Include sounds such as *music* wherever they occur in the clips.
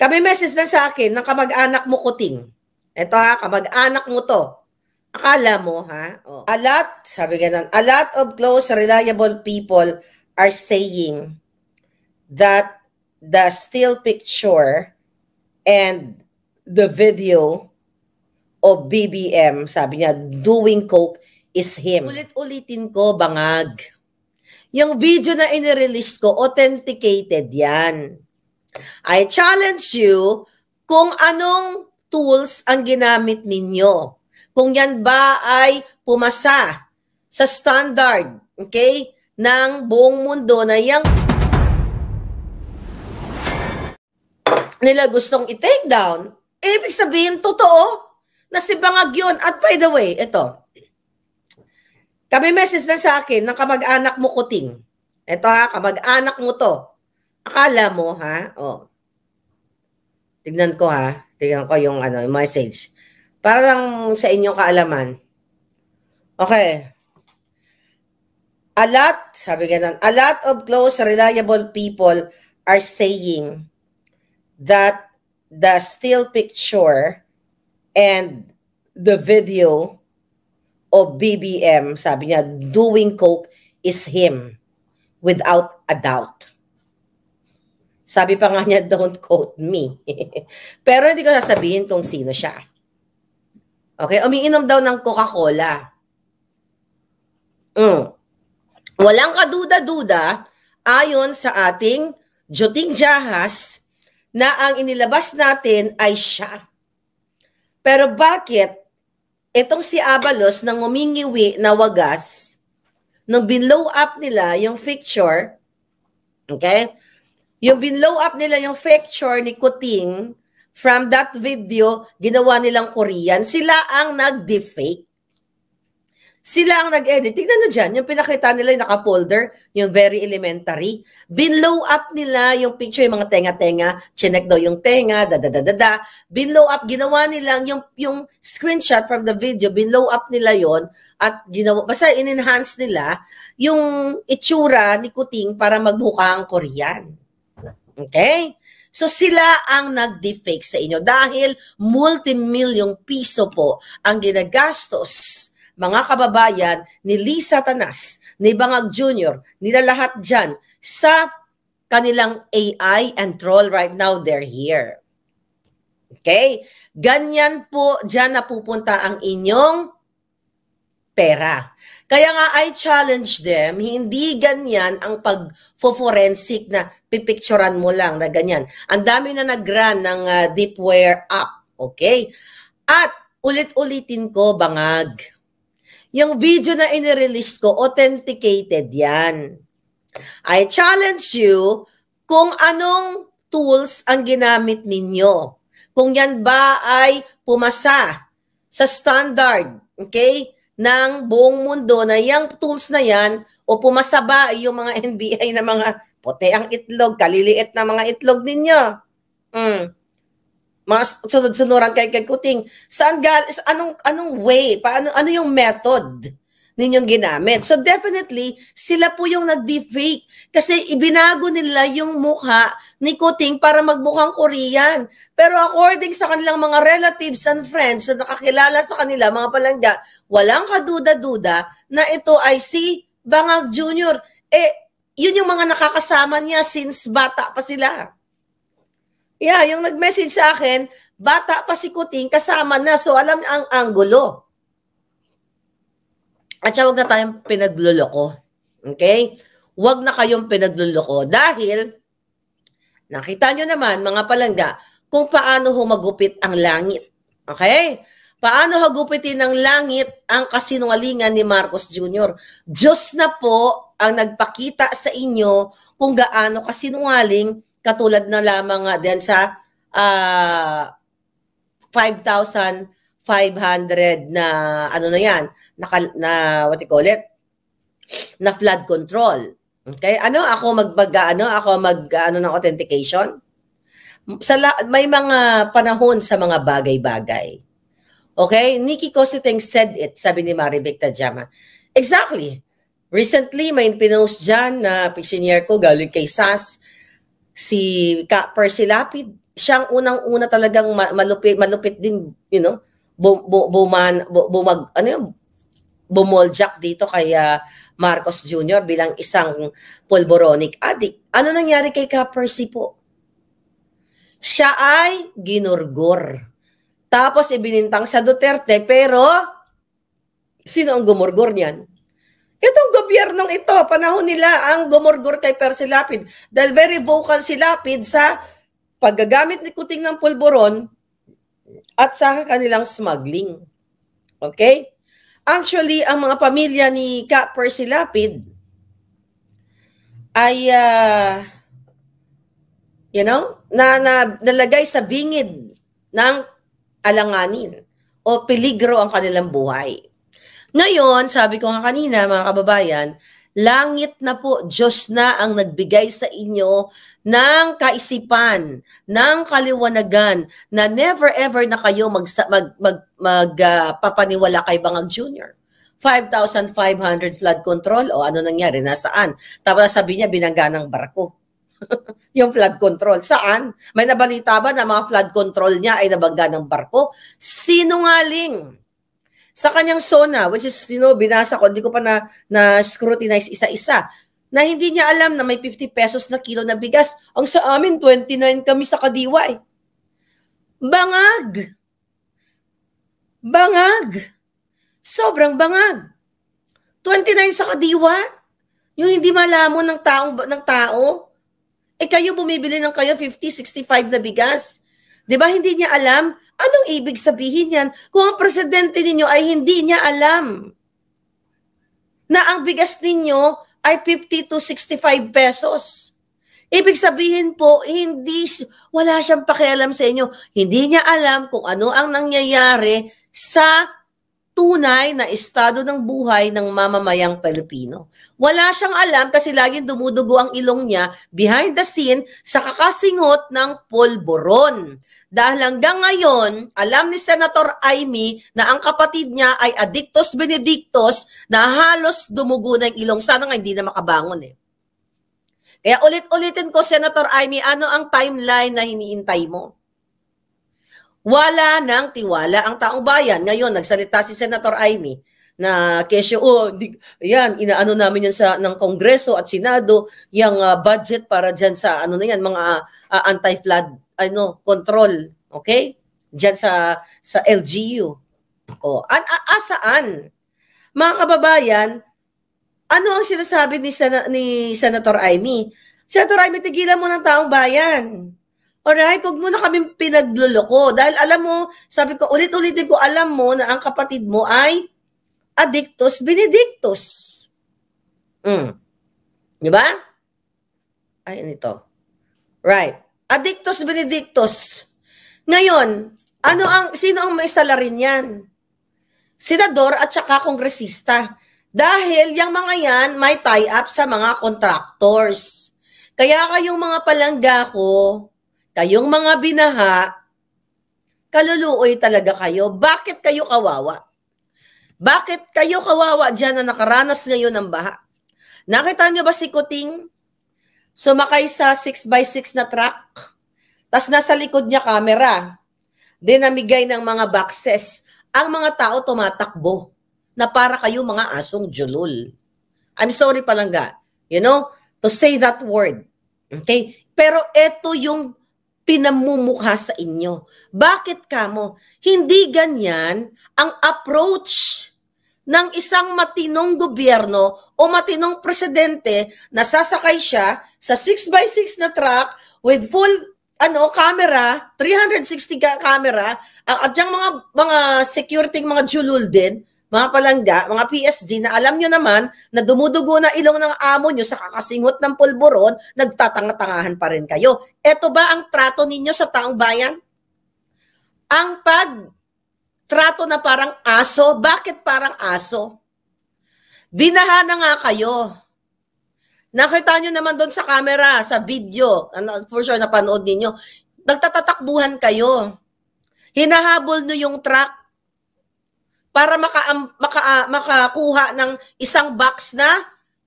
Kami message na sa akin ng kamag-anak mo kuting. Ito ha, kamag-anak mo to. Akala mo ha? Oh. A lot, sabi ganun, a lot of close, reliable people are saying that the still picture and the video of BBM, sabi niya, doing coke is him. Ulit-ulitin ko, bangag. Yung video na in-release ko, authenticated yan. I challenge you kung anong tools ang ginamit ninyo. Kung yan ba ay pumasa sa standard, okay, ng buong mundo na yang nila gustong i-take down, ibig sabihin totoo na si Bangag yun. At by the way, ito, kami message na sa akin ng kamag-anak mo kuting. Ito ha, kamag-anak mo to. Akala mo, ha? O. Oh. Tignan ko, ha? Tignan ko yung ano, yung message. Parang sa inyong kaalaman. Okay. A lot, sabi ganun, a lot of close, reliable people are saying that the still picture and the video of BBM, sabi niya, doing coke is him without a doubt. Sabi pa nga niya, don't quote me. *laughs* Pero hindi ko sasabihin kung sino siya. Okay, umiinom daw ng Coca-Cola. Mm. Walang kaduda-duda ayon sa ating Joting Jahas na ang inilabas natin ay siya. Pero bakit itong si Abalos na ngumingiwi na wagas, nung binlow up nila yung picture, okay, yung binlow up nila yung picture ni Kuting from that video, ginawa nilang Korean. Sila ang nag-defake. Sila ang nag-edit. Tignan nyo dyan, yung pinakita nila yung naka-folder, yung very elementary. Binlow up nila yung picture, yung mga tenga-tenga. Chinek daw yung tenga, da-da-da-da-da. Binlow up, ginawa nilang yung, yung screenshot from the video, binlow up nila yon at ginawa, basta in-enhance nila yung itsura ni Kuting para magmukhang Korean. Okay? So sila ang nag-deepfake sa inyo dahil multimilyong piso po ang ginagastos mga kababayan ni Lisa Tanas, ni Bangag Jr., nila lahat dyan sa kanilang AI and troll right now they're here. Okay? Ganyan po dyan napupunta ang inyong pera. Kaya nga, I challenge them, hindi ganyan ang pag-forensic na pipicturan mo lang na ganyan. Ang dami na nag ng uh, deepware app, okay? At ulit-ulitin ko, bangag. Yung video na inirelease ko, authenticated yan. I challenge you kung anong tools ang ginamit ninyo. Kung yan ba ay pumasa sa standard, okay? ng buong mundo na yung tools na yan o pumasaba yung mga *laughs* NBI na mga puti ang itlog, kaliliit na mga itlog ninyo. Mm. Mga sunod-sunuran kay kay kuting. Saan gal anong anong way? Paano ano yung method? ninyong ginamit. So definitely, sila po yung nag-deepfake kasi ibinago nila yung mukha ni Kuting para magmukhang Korean. Pero according sa kanilang mga relatives and friends na nakakilala sa kanila, mga palangga, walang kaduda-duda na ito ay si Bangag Jr. Eh, yun yung mga nakakasama niya since bata pa sila. Yeah, yung nag-message sa akin, bata pa si Kuting, kasama na. So alam ang anggulo. At siya, huwag na tayong pinagluloko. Okay? Huwag na kayong pinagluloko. Dahil, nakita nyo naman, mga palangga, kung paano humagupit ang langit. Okay? Paano hagupitin ng langit ang kasinungalingan ni Marcos Jr.? Diyos na po ang nagpakita sa inyo kung gaano kasinungaling katulad na lamang nga din sa uh, ah, 5,000 500 na ano na yan, na, na what you call it, na flood control. Okay? Ano ako magbag ano ako mag ano ng authentication? Sa may mga panahon sa mga bagay-bagay. Okay? Nikki Cositeng said it, sabi ni Maribek Tadjama. Exactly. Recently, may pinost dyan na pisinyer ko galing kay SAS, si Ka Percy Lapid. Siyang unang-una talagang malupit, malupit din, you know, bu, bu, buman, bu, bumag, ano yung, bumoljak dito kay uh, Marcos Jr. bilang isang polboronic addict. Ano nangyari kay Kapersi po? Siya ay ginurgor. Tapos ibinintang sa Duterte pero sino ang gumurgor niyan? Itong gobyernong ito, panahon nila ang gumurgor kay Percy Lapid dahil very vocal si Lapid sa paggagamit ni Kuting ng Pulboron, at sa kanilang smuggling. Okay? Actually, ang mga pamilya ni Ka Percy Lapid ay uh, you know, na, na nalagay sa bingid ng alanganin o peligro ang kanilang buhay. Ngayon, sabi ko nga kanina mga kababayan, Langit na po, Diyos na ang nagbigay sa inyo ng kaisipan, ng kaliwanagan na never ever na kayo magsa- mag, mag, mag, uh, papaniwala kay Bangag Jr. 5,500 flood control. O ano nangyari? Nasaan? Tapos sabi niya, binangga ng barko. *laughs* yung flood control. Saan? May nabalita ba na mga flood control niya ay nabangga ng barko? Sinungaling! sa kanyang SONA, which is, you know, binasa ko, hindi ko pa na, na scrutinize isa-isa, na hindi niya alam na may 50 pesos na kilo na bigas. Ang sa amin, 29 kami sa kadiwa Bangag! Bangag! Sobrang bangag! 29 sa kadiwa? Yung hindi malamon ng tao, ng tao? Eh kayo bumibili ng kayo 50, 65 na bigas. 'Di ba hindi niya alam Anong ibig sabihin yan kung ang presidente ninyo ay hindi niya alam na ang bigas ninyo ay 50 to 65 pesos? Ibig sabihin po, hindi, wala siyang pakialam sa inyo. Hindi niya alam kung ano ang nangyayari sa tunay na estado ng buhay ng mamamayang Pilipino. Wala siyang alam kasi laging dumudugo ang ilong niya behind the scene sa kakasinghot ng polboron. Dahil hanggang ngayon, alam ni Senator Aimee na ang kapatid niya ay Adictus Benedictus na halos dumugo ng ilong. Sana nga hindi na makabangon eh. Kaya ulit-ulitin ko, Senator Aimee, ano ang timeline na hinihintay mo? Wala nang tiwala ang taong bayan. Ngayon, nagsalita si Senator Aimee na kesyo, oh, di, yan, inaano namin yan sa, ng Kongreso at Senado, yung uh, budget para dyan sa, ano na yan, mga uh, anti-flood, ano, control, okay? Dyan sa, sa LGU. O, oh, an asaan? Mga kababayan, ano ang sinasabi ni, Sen- ni Senator Aimee? Senator Aimee, tigilan mo ng taong bayan. Alright, huwag mo na kami pinagluloko. Dahil alam mo, sabi ko, ulit-ulit din ko, alam mo na ang kapatid mo ay addictus benedictus. Mm. Di ba? Ay, ano ito. Right. Addictus benedictus. Ngayon, ano ang, sino ang may salarin yan? Senador at saka kongresista. Dahil yung mga yan may tie-up sa mga contractors. Kaya kayong mga palangga ko, Kayong mga binaha, kaluluoy talaga kayo. Bakit kayo kawawa? Bakit kayo kawawa dyan na nakaranas ngayon ng baha? Nakita niyo ba si Kuting? Sumakay sa 6x6 na truck. Tapos nasa likod niya camera. Dinamigay ng mga boxes. Ang mga tao tumatakbo na para kayo mga asong julul. I'm sorry palangga. You know, to say that word. Okay? Pero ito yung pinamumukha sa inyo. Bakit kamo? Hindi ganyan ang approach ng isang matinong gobyerno o matinong presidente na sasakay siya sa 6x6 na truck with full ano camera, 360 camera, at yung mga mga security mga julul din mga palangga, mga PSG na alam nyo naman na dumudugo na ilong ng amo nyo sa kakasingot ng pulburon, nagtatanga-tangahan pa rin kayo. Ito ba ang trato ninyo sa taong bayan? Ang pag trato na parang aso, bakit parang aso? Binaha na nga kayo. Nakita nyo naman doon sa camera, sa video, ano, for sure napanood ninyo, nagtatatakbuhan kayo. Hinahabol nyo yung truck para maka, maka, uh, makakuha ng isang box na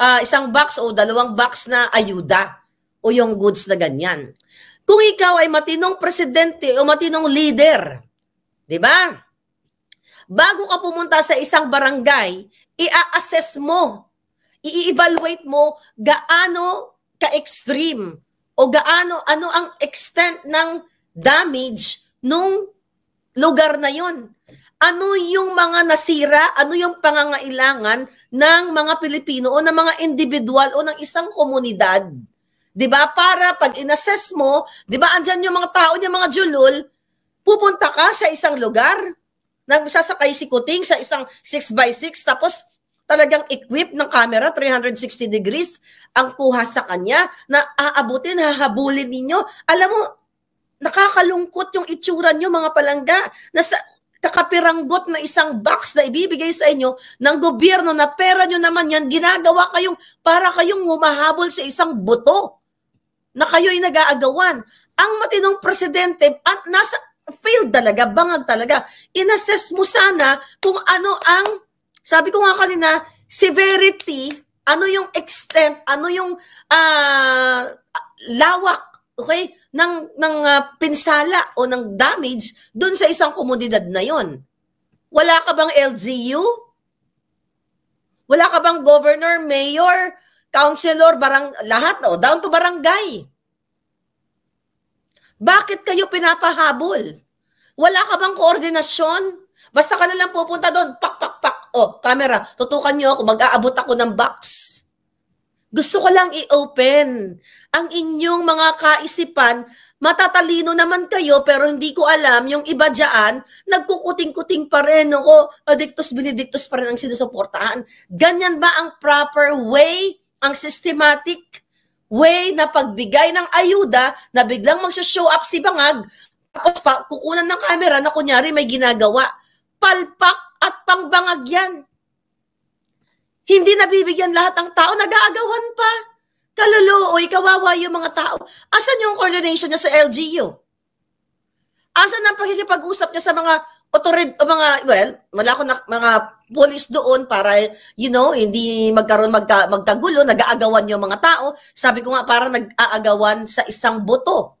uh, isang box o dalawang box na ayuda o yung goods na ganyan. Kung ikaw ay matinong presidente o matinong leader, 'di ba? Bago ka pumunta sa isang barangay, i-assess mo, i-evaluate mo gaano ka-extreme o gaano ano ang extent ng damage nung lugar na 'yon ano yung mga nasira, ano yung pangangailangan ng mga Pilipino o ng mga individual o ng isang komunidad. 'Di ba? Para pag inassess mo, 'di ba andiyan yung mga tao, yung mga julol, pupunta ka sa isang lugar, sasakay si Kuting sa isang 6x6 tapos talagang equipped ng camera 360 degrees ang kuha sa kanya na aabutin, hahabulin ninyo. Alam mo, nakakalungkot yung itsura nyo mga palangga. Nasa, kakapiranggot na isang box na ibibigay sa inyo ng gobyerno na pera nyo naman yan, ginagawa kayong para kayong humahabol sa isang buto na kayo'y nag-aagawan. Ang matinong presidente at nasa field talaga, bangag talaga. Inassess mo sana kung ano ang, sabi ko nga kanina, severity, ano yung extent, ano yung uh, lawak, okay? ng, ng uh, pinsala o ng damage doon sa isang komunidad na yon. Wala ka bang LGU? Wala ka bang governor, mayor, councilor, barang, lahat, no, down to barangay? Bakit kayo pinapahabol? Wala ka bang koordinasyon? Basta ka na lang pupunta doon, pak, pak, pak. Oh, camera, tutukan niyo ako, mag-aabot ako ng box. Gusto ko lang i-open ang inyong mga kaisipan. Matatalino naman kayo pero hindi ko alam yung iba dyan, nagkukuting-kuting pa rin. Ako, adictus benedictus pa rin ang sinusuportahan. Ganyan ba ang proper way, ang systematic way na pagbigay ng ayuda na biglang magsha-show up si Bangag tapos pa, kukunan ng camera na kunyari may ginagawa. Palpak at pangbangag yan. Hindi nabibigyan lahat ng tao, nag-aagawan pa. Kaluluoy, kawawa yung mga tao. Asan yung coordination niya sa LGU? Asan ang pakikipag-usap niya sa mga otorid, o mga, well, wala ko na, mga polis doon para, you know, hindi magkaroon magka, magkagulo, nag-aagawan yung mga tao. Sabi ko nga, parang nag-aagawan sa isang boto